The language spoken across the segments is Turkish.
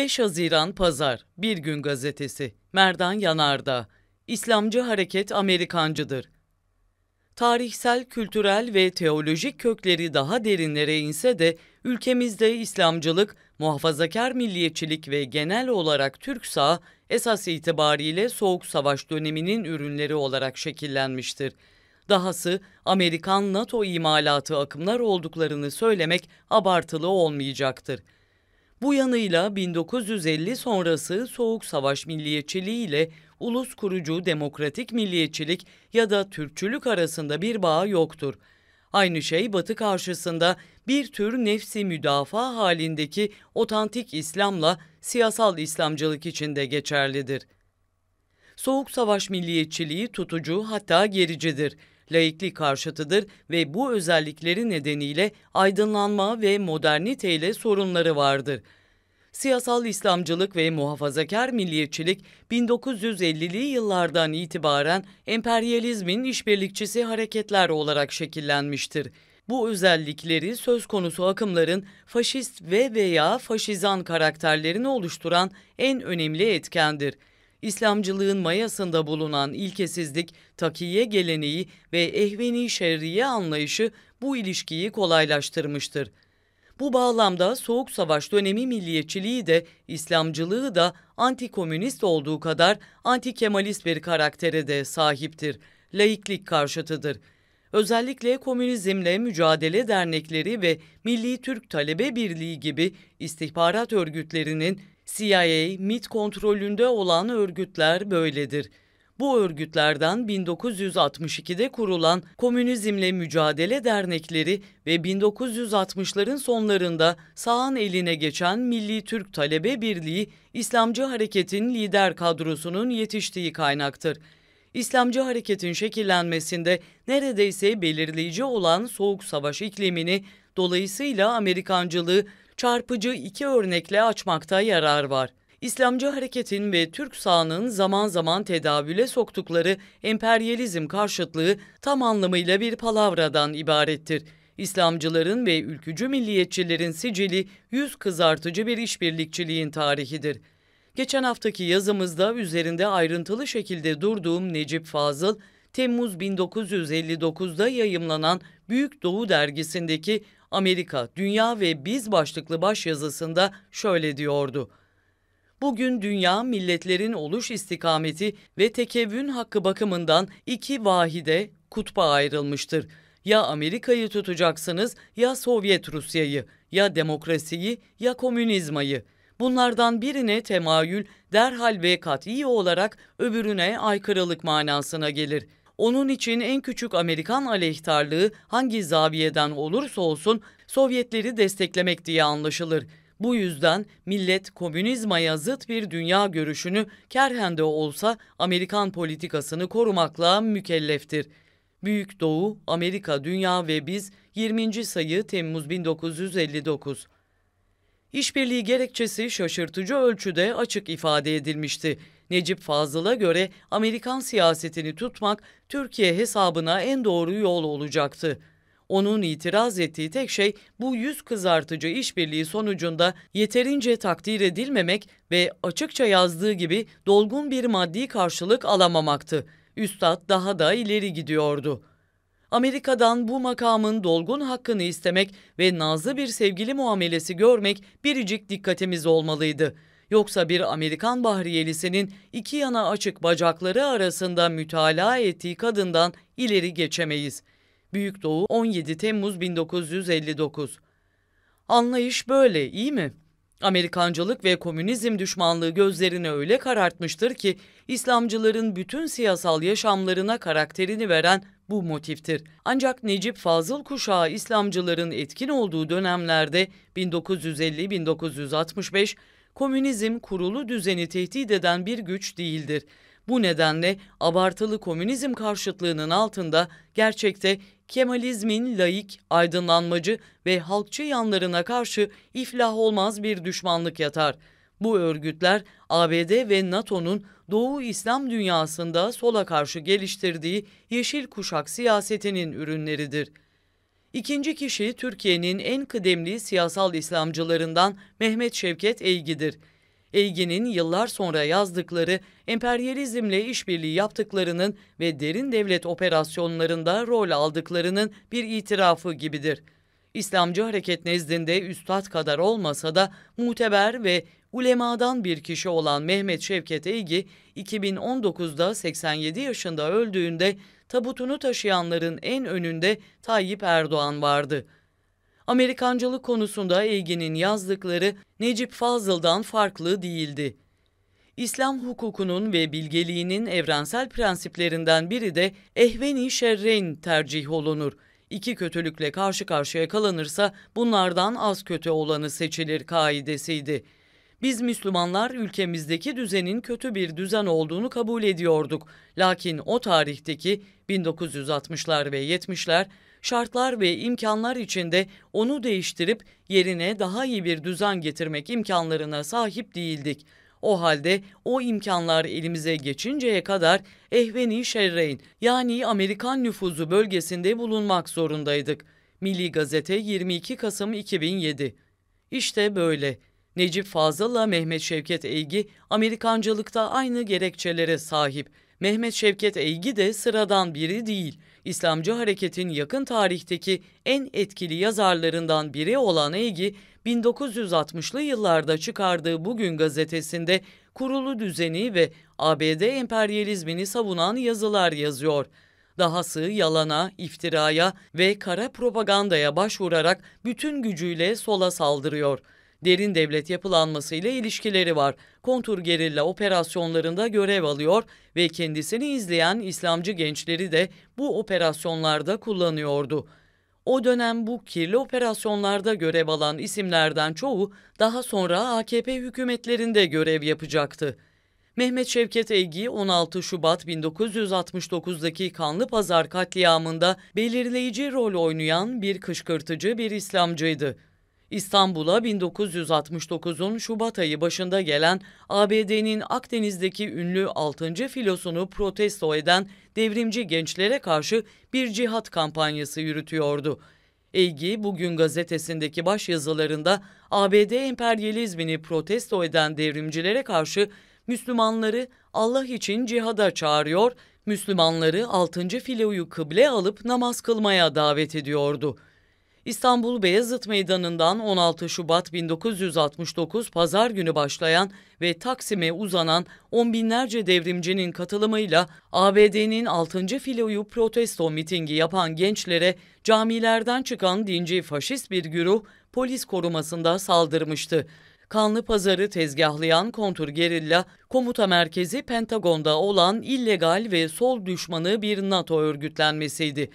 5 Haziran Pazar, Bir Gün Gazetesi, Merdan Yanarda, İslamcı hareket Amerikancıdır. Tarihsel, kültürel ve teolojik kökleri daha derinlere inse de ülkemizde İslamcılık, muhafazakar milliyetçilik ve genel olarak Türk sağ esas itibariyle Soğuk Savaş döneminin ürünleri olarak şekillenmiştir. Dahası Amerikan NATO imalatı akımlar olduklarını söylemek abartılı olmayacaktır.'' Bu yanıyla 1950 sonrası Soğuk Savaş milliyetçiliği ile ulus kurucu demokratik milliyetçilik ya da Türkçülük arasında bir bağ yoktur. Aynı şey Batı karşısında bir tür nefsi müdafaa halindeki otantik İslam'la siyasal İslamcılık içinde geçerlidir. Soğuk savaş milliyetçiliği tutucu hatta gericidir, laiklik karşıtıdır ve bu özellikleri nedeniyle aydınlanma ve moderniteyle sorunları vardır.'' Siyasal İslamcılık ve muhafazakar milliyetçilik 1950'li yıllardan itibaren emperyalizmin işbirlikçisi hareketler olarak şekillenmiştir. Bu özellikleri söz konusu akımların faşist ve veya faşizan karakterlerini oluşturan en önemli etkendir. İslamcılığın mayasında bulunan ilkesizlik, takiye geleneği ve ehveni şerriye anlayışı bu ilişkiyi kolaylaştırmıştır. Bu bağlamda Soğuk Savaş dönemi milliyetçiliği de, İslamcılığı da antikomünist olduğu kadar antikemalist bir karaktere de sahiptir. Laiklik karşıtıdır. Özellikle Komünizmle Mücadele Dernekleri ve Milli Türk Talebe Birliği gibi istihbarat örgütlerinin CIA, MIT kontrolünde olan örgütler böyledir. Bu örgütlerden 1962'de kurulan Komünizmle Mücadele Dernekleri ve 1960'ların sonlarında sağın eline geçen Milli Türk Talebe Birliği, İslamcı hareketin lider kadrosunun yetiştiği kaynaktır. İslamcı hareketin şekillenmesinde neredeyse belirleyici olan Soğuk Savaş iklimini dolayısıyla Amerikancılığı çarpıcı iki örnekle açmakta yarar var. İslamcı hareketin ve Türk sağının zaman zaman tedavüle soktukları emperyalizm karşıtlığı tam anlamıyla bir palavradan ibarettir. İslamcıların ve ülkücü milliyetçilerin sicili yüz kızartıcı bir işbirlikçiliğin tarihidir. Geçen haftaki yazımızda üzerinde ayrıntılı şekilde durduğum Necip Fazıl, Temmuz 1959'da yayımlanan Büyük Doğu dergisindeki Amerika, Dünya ve Biz başlıklı başyazısında şöyle diyordu. Bugün dünya milletlerin oluş istikameti ve tekevvün hakkı bakımından iki vahide kutba ayrılmıştır. Ya Amerika'yı tutacaksınız ya Sovyet Rusya'yı, ya demokrasiyi ya komünizmayı. Bunlardan birine temayül derhal ve kat'i olarak öbürüne aykırılık manasına gelir. Onun için en küçük Amerikan aleyhtarlığı hangi zaviyeden olursa olsun Sovyetleri desteklemek diye anlaşılır.'' Bu yüzden millet komünizmaya zıt bir dünya görüşünü kerhende olsa Amerikan politikasını korumakla mükelleftir. Büyük Doğu, Amerika, Dünya ve Biz 20. sayı Temmuz 1959. İşbirliği gerekçesi şaşırtıcı ölçüde açık ifade edilmişti. Necip Fazıl'a göre Amerikan siyasetini tutmak Türkiye hesabına en doğru yol olacaktı. Onun itiraz ettiği tek şey bu yüz kızartıcı işbirliği sonucunda yeterince takdir edilmemek ve açıkça yazdığı gibi dolgun bir maddi karşılık alamamaktı. Üstad daha da ileri gidiyordu. Amerika'dan bu makamın dolgun hakkını istemek ve nazlı bir sevgili muamelesi görmek biricik dikkatimiz olmalıydı. Yoksa bir Amerikan bahriyelisinin iki yana açık bacakları arasında mütalaa ettiği kadından ileri geçemeyiz.'' Büyük Doğu 17 Temmuz 1959. Anlayış böyle, iyi mi? Amerikancılık ve komünizm düşmanlığı gözlerini öyle karartmıştır ki İslamcıların bütün siyasal yaşamlarına karakterini veren bu motiftir. Ancak Necip Fazıl kuşağı İslamcıların etkin olduğu dönemlerde 1950-1965 komünizm kurulu düzeni tehdit eden bir güç değildir. Bu nedenle abartılı komünizm karşıtlığının altında gerçekte Kemalizmin laik, aydınlanmacı ve halkçı yanlarına karşı iflah olmaz bir düşmanlık yatar. Bu örgütler ABD ve NATO'nun Doğu İslam dünyasında sola karşı geliştirdiği yeşil kuşak siyasetinin ürünleridir. İkinci kişi Türkiye'nin en kıdemli siyasal İslamcılarından Mehmet Şevket Eygi'dir. Ege'nin yıllar sonra yazdıkları emperyalizmle işbirliği yaptıklarının ve derin devlet operasyonlarında rol aldıklarının bir itirafı gibidir. İslamcı hareket nezdinde üstad kadar olmasa da muteber ve ulemadan bir kişi olan Mehmet Şevket Eygi, 2019'da 87 yaşında öldüğünde tabutunu taşıyanların en önünde Tayyip Erdoğan vardı.'' Amerikancılık konusunda Ege'nin yazdıkları Necip Fazıl'dan farklı değildi. İslam hukukunun ve bilgeliğinin evrensel prensiplerinden biri de ehveni şerreyn tercih olunur. İki kötülükle karşı karşıya kalanırsa bunlardan az kötü olanı seçilir kaidesiydi. Biz Müslümanlar ülkemizdeki düzenin kötü bir düzen olduğunu kabul ediyorduk. Lakin o tarihteki 1960'lar ve 70'ler şartlar ve imkanlar içinde onu değiştirip yerine daha iyi bir düzen getirmek imkanlarına sahip değildik. O halde o imkanlar elimize geçinceye kadar Ehveni Şerreyn yani Amerikan nüfuzu bölgesinde bulunmak zorundaydık. Milli Gazete 22 Kasım 2007 İşte böyle. Necip Fazıl'la Mehmet Şevket Eygi Amerikancılıkta aynı gerekçelere sahip. Mehmet Şevket Eygi de sıradan biri değil. İslamcı hareketin yakın tarihteki en etkili yazarlarından biri olan Eygi, 1960'lı yıllarda çıkardığı Bugün gazetesinde kurulu düzeni ve ABD emperyalizmini savunan yazılar yazıyor. Dahası yalana, iftiraya ve kara propagandaya başvurarak bütün gücüyle sola saldırıyor.'' Derin devlet yapılanmasıyla ilişkileri var. Kontur gerilla operasyonlarında görev alıyor ve kendisini izleyen İslamcı gençleri de bu operasyonlarda kullanıyordu. O dönem bu kirli operasyonlarda görev alan isimlerden çoğu daha sonra AKP hükümetlerinde görev yapacaktı. Mehmet Şevket Egi 16 Şubat 1969'daki Kanlı Pazar katliamında belirleyici rol oynayan bir kışkırtıcı bir İslamcıydı. İstanbul'a 1969'un Şubat ayı başında gelen ABD'nin Akdeniz'deki ünlü 6. filosunu protesto eden devrimci gençlere karşı bir cihat kampanyası yürütüyordu. Egi bugün gazetesindeki baş yazılarında ABD emperyalizmini protesto eden devrimcilere karşı Müslümanları Allah için cihada çağırıyor, Müslümanları 6. filoyu kıble alıp namaz kılmaya davet ediyordu.'' İstanbul Beyazıt Meydanı'ndan 16 Şubat 1969 Pazar günü başlayan ve Taksim'e uzanan on binlerce devrimcinin katılımıyla ABD'nin 6. filoyu protesto mitingi yapan gençlere camilerden çıkan dinci faşist bir güruh polis korumasında saldırmıştı. Kanlı pazarı tezgahlayan kontur gerilla, komuta merkezi Pentagon'da olan illegal ve sol düşmanı bir NATO örgütlenmesiydi.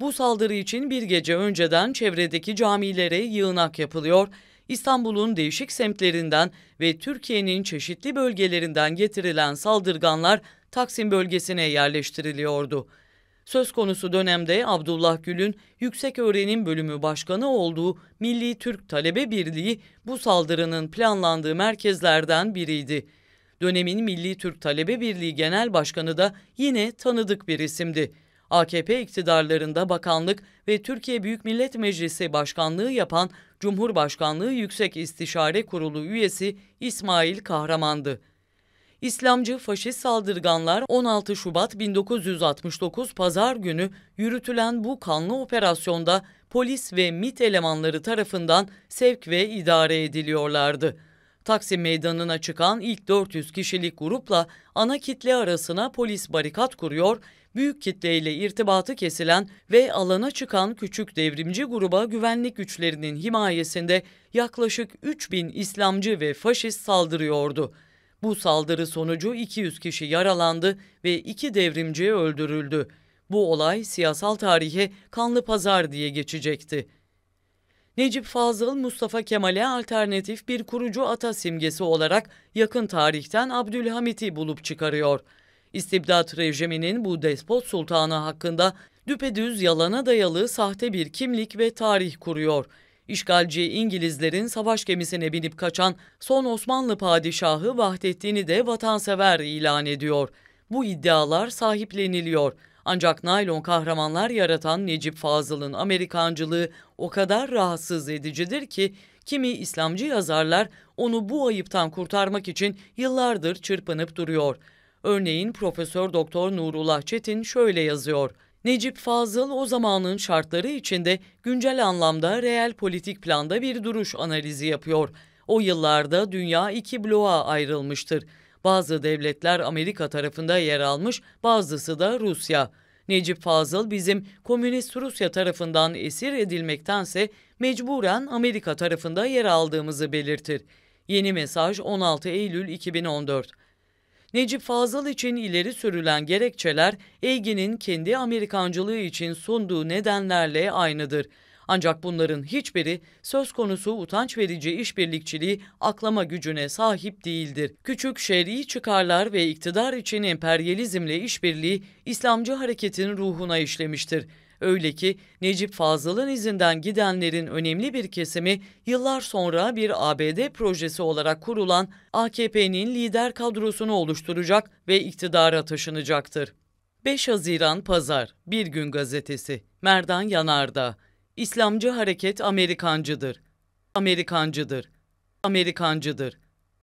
Bu saldırı için bir gece önceden çevredeki camilere yığınak yapılıyor, İstanbul'un değişik semtlerinden ve Türkiye'nin çeşitli bölgelerinden getirilen saldırganlar Taksim bölgesine yerleştiriliyordu. Söz konusu dönemde Abdullah Gül'ün Yüksek Öğrenim Bölümü Başkanı olduğu Milli Türk Talebe Birliği bu saldırının planlandığı merkezlerden biriydi. Dönemin Milli Türk Talebe Birliği Genel Başkanı da yine tanıdık bir isimdi. AKP iktidarlarında bakanlık ve Türkiye Büyük Millet Meclisi başkanlığı yapan Cumhurbaşkanlığı Yüksek İstişare Kurulu üyesi İsmail Kahraman'dı. İslamcı faşist saldırganlar 16 Şubat 1969 pazar günü yürütülen bu kanlı operasyonda polis ve MIT elemanları tarafından sevk ve idare ediliyorlardı. Taksim Meydanı'na çıkan ilk 400 kişilik grupla ana kitle arasına polis barikat kuruyor büyük kitleyle irtibatı kesilen ve alana çıkan küçük devrimci gruba güvenlik güçlerinin himayesinde yaklaşık 3000 İslamcı ve faşist saldırıyordu. Bu saldırı sonucu 200 kişi yaralandı ve iki devrimci öldürüldü. Bu olay siyasal tarihe kanlı pazar diye geçecekti. Necip Fazıl, Mustafa Kemal'e alternatif bir kurucu ata simgesi olarak yakın tarihten Abdülhamit'i bulup çıkarıyor.'' İstibdat rejiminin bu despot sultanı hakkında düpedüz yalana dayalı sahte bir kimlik ve tarih kuruyor. İşgalci İngilizlerin savaş gemisine binip kaçan son Osmanlı padişahı Vahdettin'i de vatansever ilan ediyor. Bu iddialar sahipleniliyor. Ancak naylon kahramanlar yaratan Necip Fazıl'ın Amerikancılığı o kadar rahatsız edicidir ki kimi İslamcı yazarlar onu bu ayıptan kurtarmak için yıllardır çırpınıp duruyor. Örneğin Profesör Doktor Nurullah Çetin şöyle yazıyor. Necip Fazıl o zamanın şartları içinde güncel anlamda reel politik planda bir duruş analizi yapıyor. O yıllarda dünya iki bloğa ayrılmıştır. Bazı devletler Amerika tarafında yer almış, bazısı da Rusya. Necip Fazıl bizim komünist Rusya tarafından esir edilmektense mecburen Amerika tarafında yer aldığımızı belirtir. Yeni mesaj 16 Eylül 2014. Necip Fazıl için ileri sürülen gerekçeler Eygi'nin kendi Amerikancılığı için sunduğu nedenlerle aynıdır. Ancak bunların hiçbiri söz konusu utanç verici işbirlikçiliği aklama gücüne sahip değildir. Küçük şer'i çıkarlar ve iktidar için emperyalizmle işbirliği İslamcı hareketin ruhuna işlemiştir. Öyle ki Necip Fazıl'ın izinden gidenlerin önemli bir kesimi yıllar sonra bir ABD projesi olarak kurulan AKP'nin lider kadrosunu oluşturacak ve iktidara taşınacaktır. 5 Haziran Pazar, Bir Gün Gazetesi, Merdan Yanarda. İslamcı hareket Amerikancıdır. Amerikancıdır. Amerikancıdır.